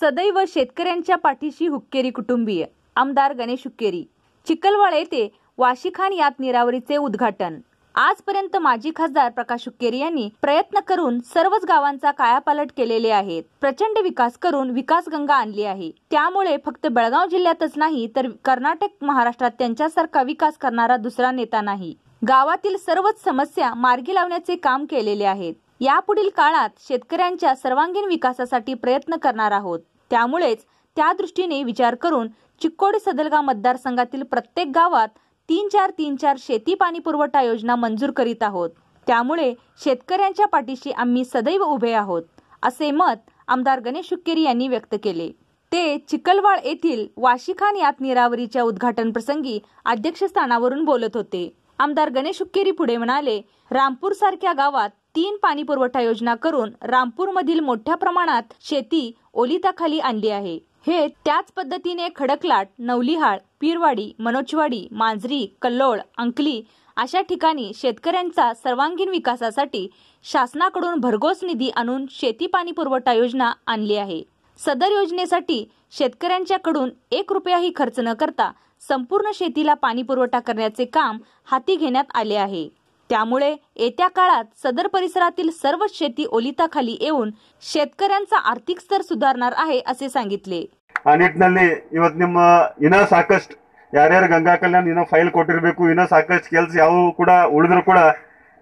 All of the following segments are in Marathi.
सदैव शेतकऱ्यांच्या पाठीशी हुक्केरी कुटुंबीय आमदार गणेश हुक्केरी चिकलवाळे येथे वाशीखान यात निरावरीचे उद्घाटन आजपर्यंत माजी खासदार प्रकाश हुक्केरी यांनी प्रयत्न करून सर्वच गावांचा कायापालट केलेले आहेत प्रचंड विकास करून विकास गंगा आणली आहे त्यामुळे फक्त बेळगाव जिल्ह्यातच नाही तर कर्नाटक महाराष्ट्रात त्यांच्यासारखा विकास करणारा दुसरा नेता नाही गावातील सर्वच समस्या मार्गी लावण्याचे काम केलेले आहेत यापुढील काळात शेतकऱ्यांच्या सर्वांगीण विकासासाठी प्रयत्न करणार आहोत त्यामुळेच त्या दृष्टीने विचार करून चिक्कोड सदलगा मतदारसंघातील प्रत्येक गावात तीन चार तीन चार शेती पाणी पुरवठा योजना मंजूर करीत आहोत त्यामुळे शेतकऱ्यांच्या पाठीशी आम्ही सदैव उभे आहोत असे मत आमदार गणेश शुक्केरी यांनी व्यक्त केले ते चिकलवाड येथील वाशिखान यात निरावरीच्या उद्घाटन प्रसंगी अध्यक्षस्थानावरून बोलत होते आमदार गणेश शुक्केरी पुढे म्हणाले रामपूर सारख्या गावात तीन पाणी पुरवठा योजना करून रामपूरमधील मोठ्या प्रमाणात शेती ओलिताखाली आणली आहे हे त्याच पद्धतीने खडकलाट नवलिहाळ पीरवाडी मनोजवाडी मांजरी कल्लोळ अंकली अशा ठिकाणी शेतकऱ्यांचा सर्वांगीण विकासासाठी शासनाकडून भरघोस निधी आणून शेती पाणी पुरवठा योजना आणली आहे सदर योजनेसाठी शेतकऱ्यांच्याकडून एक रुपयाही खर्च न करता संपूर्ण शेतीला पाणी पुरवठा करण्याचे काम हाती घेण्यात आले आहे त्यामुळे येत्या काळात सदर परिसरातील सर्व शेती ओलिताखाली येऊन शेतकऱ्यांचा आर्थिक स्तर सुधारणार आहे असे सांगितले ಆ ನಿಟ್ಟಿನಲ್ಲಿ ಇವತ್ತು ನಿಮ್ಮ ಇನ್ನೂ ಸಾಕಷ್ಟು ಯಾರ್ಯಾರು ಗಂಗಾ ಕಲ್ಯಾಣ ಇನ್ನೂ ಫೈಲ್ ಕೊಟ್ಟಿರಬೇಕು ಇನ್ನೂ ಸಾಕಷ್ಟು ಕೆಲಸ ಯಾವುವು ಕೂಡ ಉಳಿದ್ರು ಕೂಡ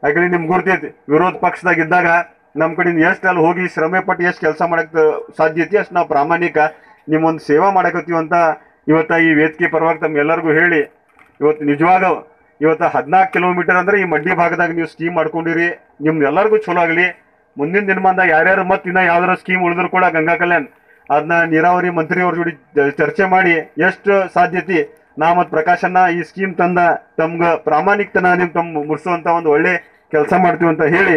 ಯಾಕಂದ್ರೆ ನಿಮ್ಗೆ ಗೊತ್ತೈತಿ ವಿರೋಧ ಪಕ್ಷದಾಗ ಇದ್ದಾಗ ನಮ್ಮ ಕಡೆಯಿಂದ ಎಷ್ಟು ಅಲ್ಲಿ ಹೋಗಿ ಶ್ರಮೆ ಪಟ್ಟು ಎಷ್ಟು ಕೆಲಸ ಮಾಡಕ್ಕೆ ಸಾಧ್ಯ ಐತಿ ಅಷ್ಟು ನಾವು ಪ್ರಾಮಾಣಿಕ ನಿಮ್ಮೊಂದು ಸೇವಾ ಮಾಡಕತ್ತೀವಿ ಅಂತ ಇವತ್ತು ಈ ವೇದಿಕೆ ಪರವಾಗಿ ತಮ್ಗೆಲ್ಲರಿಗೂ ಹೇಳಿ ಇವತ್ತು ನಿಜವಾಗ ಇವತ್ತ ಹದಿನಾಲ್ಕು ಕಿಲೋಮೀಟರ್ ಅಂದ್ರೆ ಈ ಮಂಡಿ ಭಾಗದಾಗ ನೀವು ಸ್ಕೀಮ್ ಮಾಡ್ಕೊಂಡಿರಿ ಎಲ್ಲರಿಗೂ ಚಲೋ ಆಗಲಿ ಮುಂದಿನ ದಿನಮಾನದಾಗ ಯಾರ್ಯಾರು ಮತ್ತೆ ಇನ್ನ ಯಾವ್ದಾರ ಸ್ಕೀಮ್ ಉಳಿದ್ರು ಕೂಡ ಗಂಗಾ ಕಲ್ಯಾಣ್ ಅದನ್ನ ನೀರಾವರಿ ಮಂತ್ರಿ ಅವ್ರ ಜೋಡಿ ಚರ್ಚೆ ಮಾಡಿ ಎಷ್ಟು ಸಾಧ್ಯತೆ ನಾ ಪ್ರಕಾಶ್ ಪ್ರಕಾಶನ್ನ ಈ ಸ್ಕೀಮ್ ತಂದ ತಮ್ಗ ಪ್ರಾಮಾಣಿಕತನ ನಿಮ್ ತಮ್ಮ ಮುಡಿಸುವಂತ ಒಂದು ಒಳ್ಳೆ ಕೆಲಸ ಮಾಡ್ತೀವಿ ಅಂತ ಹೇಳಿ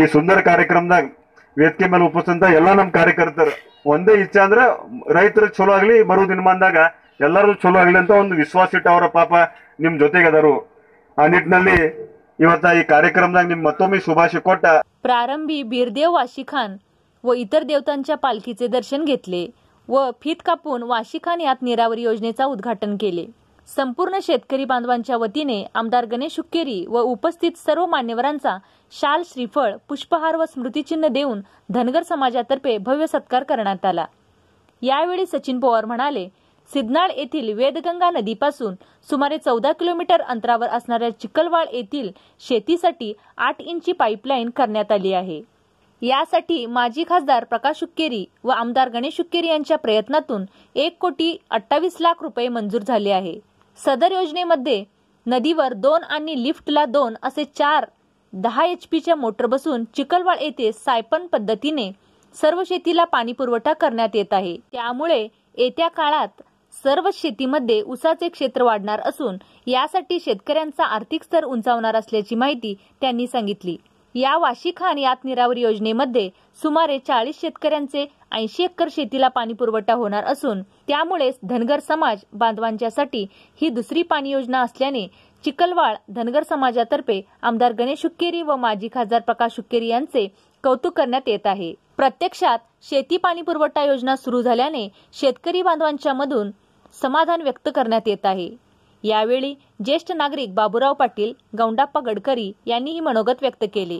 ಈ ಸುಂದರ ಕಾರ್ಯಕ್ರಮದಾಗ ವೇದಿಕೆ ಮೇಲೆ ಉಪಸ್ಥಿತ ಎಲ್ಲ ನಮ್ಮ ಕಾರ್ಯಕರ್ತರು ಒಂದೇ ಇಚ್ಛೆ ಅಂದ್ರೆ ರೈತರು ಚಲೋ ಬರುವ ಬರೋ ದಿನಮಾನದಾಗ ಎಲ್ಲರೂ ಚಲೋ ಆಗ್ಲಿ ಅಂತ ಒಂದು ವಿಶ್ವಾಸ ಇಟ್ಟ ಅವರ ಪಾಪ ನಿಮ್ಮ ಜೊತೆಗೆ ಅದರು प्रारंभी बीरदेव वाशी खान व इतर देवतांच्या पालखीचे दर्शन घेतले व फीत कापून खान यात निरावरी योजनेचा उद्घाटन केले संपूर्ण शेतकरी बांधवांच्या वतीने आमदार गणेश हुक्केरी व उपस्थित सर्व मान्यवरांचा शाल श्रीफळ पुष्पहार व स्मृतिचिन्ह देऊन धनगर समाजातर्फे भव्य सत्कार करण्यात आला यावेळी सचिन पवार म्हणाले सिद्नाळ येथील वेदगंगा नदीपासून सुमारे चौदा किलोमीटर अंतरावर असणाऱ्या चिकलवाळ येथील शेतीसाठी आठ इंची पाईपलाईन करण्यात आली आहे यासाठी माजी खासदार प्रकाश शुक्केरी व आमदार गणेश शुक्केरी यांच्या प्रयत्नातून एक कोटी अठ्ठावीस लाख रुपये मंजूर झाले आहे सदर योजनेमध्ये नदीवर दोन आणि लिफ्टला दोन असे चार दहा एच पीच्या मोटर बसून चिकलवाळ येथे सायपन पद्धतीने सर्व शेतीला पाणी पुरवठा करण्यात येत आहे त्यामुळे येत्या काळात सर्व शेतीमध्ये ऊसाचे क्षेत्र वाढणार असून यासाठी शेतकऱ्यांचा आर्थिक स्तर उंचावणार असल्याची माहिती त्यांनी सांगितली या वाशी खान यात निरावरी योजनेमध्ये सुमारे चाळीस शेतकऱ्यांचे ऐंशी एकर शेतीला पाणी पुरवठा होणार असून त्यामुळे धनगर समाज बांधवांच्यासाठी ही दुसरी पाणी योजना असल्याने चिकलवाळ धनगर समाजातर्फे आमदार गणेश हुक्केरी व माजी खासदार प्रकाश हुक्केरी यांचे कौतुक करण्यात येत आहे प्रत्यक्षात शेती पाणी पुरवठा योजना सुरू झाल्याने शेतकरी बांधवांच्या मधून समाधान व्यक्त करण्यात येत आहे यावेळी ज्येष्ठ नागरिक बाबुराव पाटील गौंडाप्पा गडकरी यांनीही मनोगत व्यक्त केले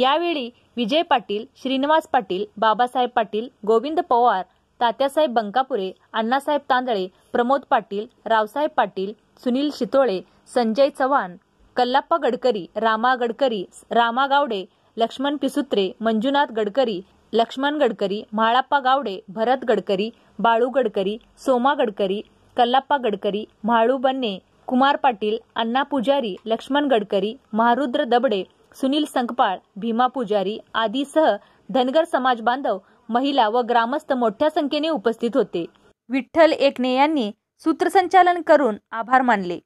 यावेळी विजय पाटील श्रीनिवास पाटील बाबासाहेब पाटील गोविंद पवार तात्यासाहेब बंकापुरे अण्णासाहेब तांदळे प्रमोद पाटील रावसाहेब पाटील सुनील शितोळे संजय चव्हाण कल्लाप्पा गडकरी रामा गडकरी रामा गावडे लक्ष्मण पिसुत्रे मंजुनाथ गडकरी लक्ष्मण गडकरी म्हाळाप्पा गावडे भरत गडकरी बाळू गडकरी सोमा गडकरी कल्लाप्पा गडकरी म्हाळू बन्ने कुमार पाटील अण्णा पुजारी लक्ष्मण गडकरी महारुद्र दबडे सुनील संकपाळ भीमा पुजारी आदीसह धनगर समाज बांधव महिला व ग्रामस्थ मोठ्या संख्येने उपस्थित होते विठ्ठल एकने यांनी सूत्रसंचालन करून आभार मानले